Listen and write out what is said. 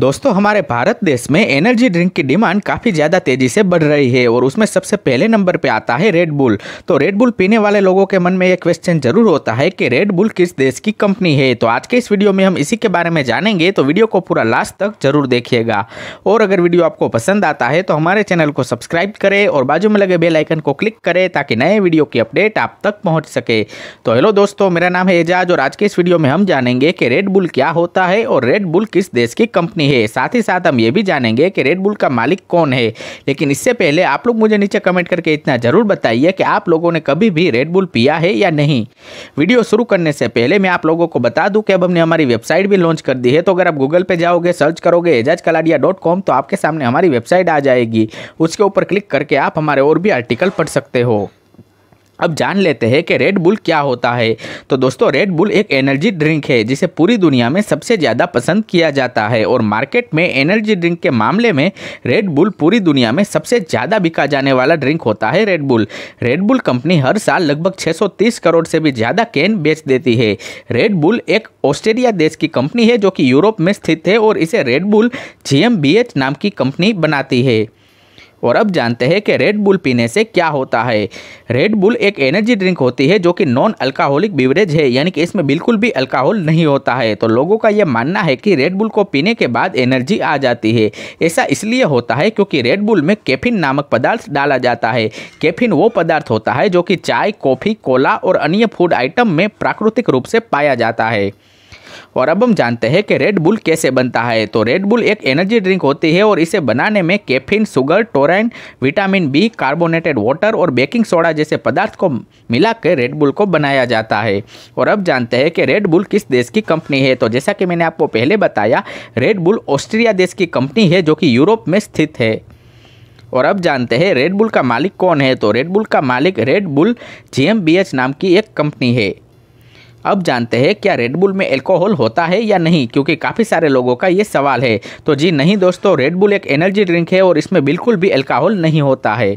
दोस्तों हमारे भारत देश में एनर्जी ड्रिंक की डिमांड काफ़ी ज़्यादा तेज़ी से बढ़ रही है और उसमें सबसे पहले नंबर पे आता है रेड बुल तो रेड बुल पीने वाले लोगों के मन में ये क्वेश्चन जरूर होता है कि रेड बुल किस देश की कंपनी है तो आज के इस वीडियो में हम इसी के बारे में जानेंगे तो वीडियो को पूरा लास्ट तक जरूर देखिएगा और अगर वीडियो आपको पसंद आता है तो हमारे चैनल को सब्सक्राइब करें और बाजू में लगे बेलाइकन को क्लिक करें ताकि नए वीडियो की अपडेट आप तक पहुँच सके तो हेलो दोस्तों मेरा नाम है एजाज और आज के इस वीडियो में हम जानेंगे कि रेड बुल क्या होता है और रेड बुल किस देश की कंपनी नहीं है साथ ही साथ हम ये भी जानेंगे कि रेड बुल का मालिक कौन है लेकिन इससे पहले आप लोग मुझे नीचे कमेंट करके इतना ज़रूर बताइए कि आप लोगों ने कभी भी रेड बुल पिया है या नहीं वीडियो शुरू करने से पहले मैं आप लोगों को बता दूँ कि अब हमने हमारी वेबसाइट भी लॉन्च कर दी है तो अगर आप गूगल पर जाओगे सर्च करोगे एजाज कलाडिया डॉट कॉम तो आपके सामने हमारी वेबसाइट आ जाएगी उसके ऊपर क्लिक करके आप हमारे और भी आर्टिकल पढ़ सकते हो अब जान लेते हैं कि रेड बुल क्या होता है तो दोस्तों रेड बुल एक एनर्जी ड्रिंक है जिसे पूरी दुनिया में सबसे ज़्यादा पसंद किया जाता है और मार्केट में एनर्जी ड्रिंक के मामले में रेड बुल पूरी दुनिया में सबसे ज़्यादा बिका जाने वाला ड्रिंक होता है Red Bull Red Bull company हर साल लगभग 630 करोड़ से भी ज़्यादा कैन बेच देती है रेड बुल एक ऑस्ट्रेलिया देश की कंपनी है जो कि यूरोप में स्थित है और इसे रेड बुल जी नाम की कंपनी बनाती है और अब जानते हैं कि रेड बुल पीने से क्या होता है रेड बुल एक एनर्जी ड्रिंक होती है जो कि नॉन अल्कोहलिक बीवरेज है यानी कि इसमें बिल्कुल भी अल्कोहल नहीं होता है तो लोगों का यह मानना है कि रेड बुल को पीने के बाद एनर्जी आ जाती है ऐसा इसलिए होता है क्योंकि रेड बुल में कैफिन नामक पदार्थ डाला जाता है कैफिन वो पदार्थ होता है जो कि चाय कॉफ़ी कोला और अन्य फूड आइटम में प्राकृतिक रूप से पाया जाता है और अब हम जानते हैं कि रेड बुल कैसे बनता है तो रेड बुल एक एनर्जी ड्रिंक होती है और इसे बनाने में caffeine sugar taurine vitamin B carbonated water और बेकिंग सोडा जैसे पदार्थ को मिला रेड बुल को बनाया जाता है और अब जानते हैं कि रेड बुल किस देश की कंपनी है तो जैसा कि मैंने आपको पहले बताया रेड बुल ऑस्ट्रिया देश की कंपनी है जो कि यूरोप में स्थित है और अब जानते हैं रेडबुल का मालिक कौन है तो रेडबुल का मालिक एम बी एच नाम की एक कंपनी है अब जानते हैं क्या रेडबुल में एल्कोहल होता है या नहीं क्योंकि काफ़ी सारे लोगों का ये सवाल है तो जी नहीं दोस्तों रेडबुल एक एनर्जी ड्रिंक है और इसमें बिल्कुल भी एल्कोहल नहीं होता है